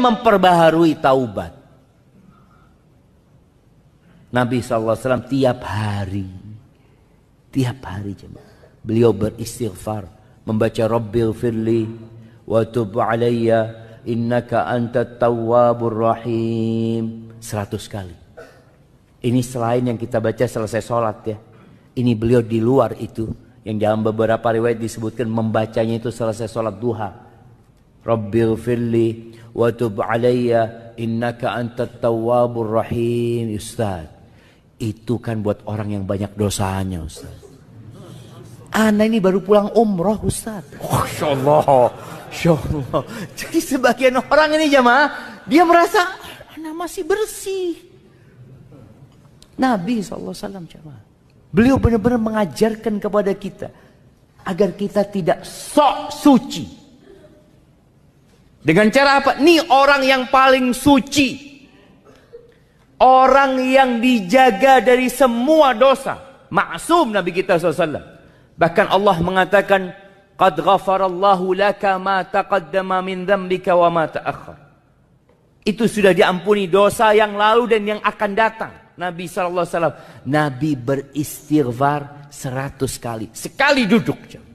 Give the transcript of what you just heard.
memperbaharui taubat. Nabi SAW tiap hari, tiap hari beliau beristighfar, membaca Rabbil Firli wa tubu alaiya, innaka anta tawabur rahim. Seratus kali. Ini selain yang kita baca selesai sholat ya. Ini beliau di luar itu. Yang dalam beberapa riwayat disebutkan membacanya itu selesai sholat duha Rabbil firli wa tub alayya innaka antat tawwabur rahim Ustaz itu kan buat orang yang banyak dosanya Ustaz Ana ini baru pulang umroh Ustaz Masya oh, Allah Masya Allah jadi sebagian orang ini jamaah dia merasa Ana masih bersih Nabi SAW jamaah beliau benar-benar mengajarkan kepada kita agar kita tidak sok suci dengan cara apa? Nih orang yang paling suci. Orang yang dijaga dari semua dosa. Maksum Nabi kita SAW. Bahkan Allah mengatakan, Qad ghafarallahu laka ma taqaddama min dhambika wa ma Itu sudah diampuni dosa yang lalu dan yang akan datang. Nabi SAW. Nabi beristighfar seratus kali. Sekali duduk.